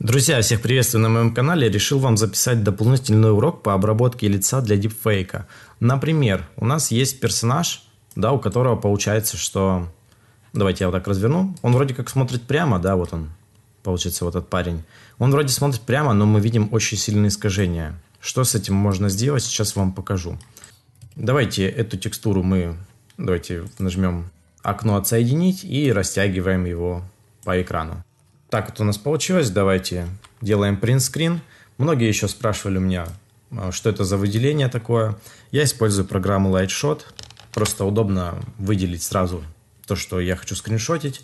Друзья, всех приветствую на моем канале. Решил вам записать дополнительный урок по обработке лица для дипфейка. Например, у нас есть персонаж, да, у которого получается, что... Давайте я вот так разверну. Он вроде как смотрит прямо, да, вот он, получается, вот этот парень. Он вроде смотрит прямо, но мы видим очень сильные искажения. Что с этим можно сделать, сейчас вам покажу. Давайте эту текстуру мы... Давайте нажмем окно «Отсоединить» и растягиваем его по экрану. Так вот у нас получилось. Давайте делаем принтскрин. Многие еще спрашивали у меня, а, что это за выделение такое. Я использую программу Lightshot. Просто удобно выделить сразу то, что я хочу скриншотить.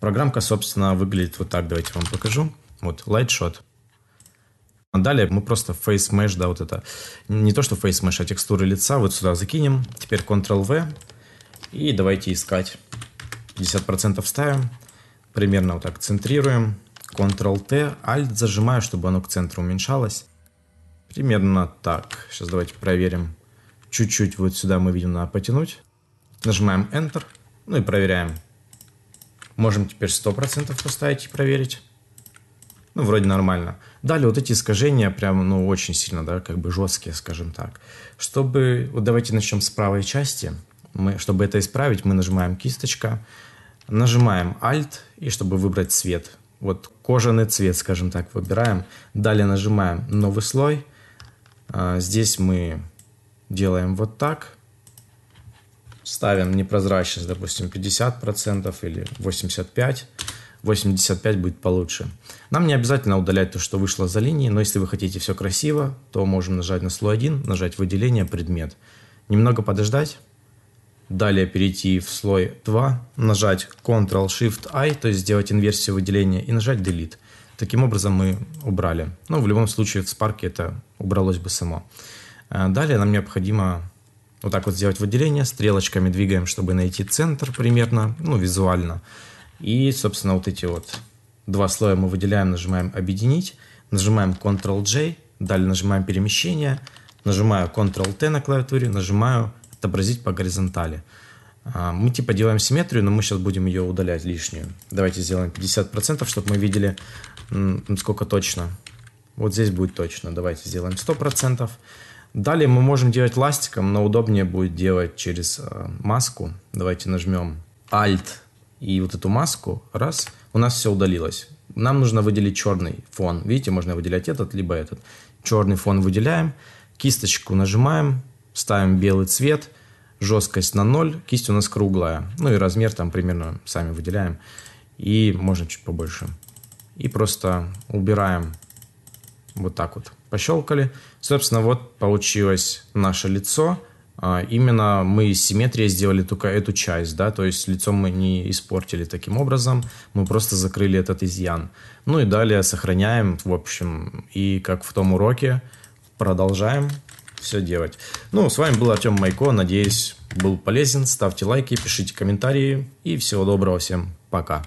Программка, собственно, выглядит вот так. Давайте вам покажу. Вот, Lightshot. А далее мы просто Face Mesh, да, вот это, не то что Face Mesh, а текстуры лица вот сюда закинем. Теперь Ctrl-V. И давайте искать. 50% ставим. Примерно вот так центрируем. Ctrl-T, Alt зажимаю, чтобы оно к центру уменьшалось. Примерно так. Сейчас давайте проверим. Чуть-чуть вот сюда мы видим надо потянуть. Нажимаем Enter. Ну и проверяем. Можем теперь 100% поставить и проверить. Ну, вроде нормально. Далее вот эти искажения прям, ну, очень сильно, да, как бы жесткие, скажем так. Чтобы, вот давайте начнем с правой части. Мы, чтобы это исправить, мы нажимаем кисточка, Нажимаем Alt, и чтобы выбрать цвет. Вот кожаный цвет, скажем так, выбираем. Далее нажимаем новый слой. А, здесь мы делаем вот так. Ставим непрозрачность, допустим, 50% или 85%. 85 будет получше. Нам не обязательно удалять то, что вышло за линии, но если вы хотите все красиво, то можем нажать на слой 1, нажать выделение, предмет. Немного подождать далее перейти в слой 2, нажать Ctrl-Shift-I, то есть сделать инверсию выделения, и нажать Delete. Таким образом мы убрали. Ну, в любом случае в Spark это убралось бы само. Э, далее нам необходимо вот так вот сделать выделение, стрелочками двигаем, чтобы найти центр примерно, ну, визуально. И, собственно, вот эти вот два слоя мы выделяем, нажимаем «Объединить», нажимаем Ctrl-J, далее нажимаем «Перемещение», нажимаю Ctrl-T на клавиатуре, нажимаю отобразить по горизонтали. А, мы типа делаем симметрию, но мы сейчас будем ее удалять лишнюю. Давайте сделаем 50%, чтобы мы видели, сколько точно. Вот здесь будет точно. Давайте сделаем 100%. Далее мы можем делать ластиком, но удобнее будет делать через а, маску. Давайте нажмем Alt и вот эту маску. Раз. У нас все удалилось. Нам нужно выделить черный фон. Видите, можно выделять этот, либо этот. Черный фон выделяем. Кисточку нажимаем ставим белый цвет, жесткость на 0, кисть у нас круглая, ну и размер там примерно сами выделяем, и можно чуть побольше. И просто убираем вот так вот, пощелкали. Собственно, вот получилось наше лицо. А, именно мы из симметрии сделали только эту часть, да, то есть лицо мы не испортили таким образом, мы просто закрыли этот изъян. Ну и далее сохраняем, в общем, и как в том уроке, продолжаем все делать. Ну, с вами был Артем Майко. Надеюсь, был полезен. Ставьте лайки, пишите комментарии. И всего доброго всем. Пока.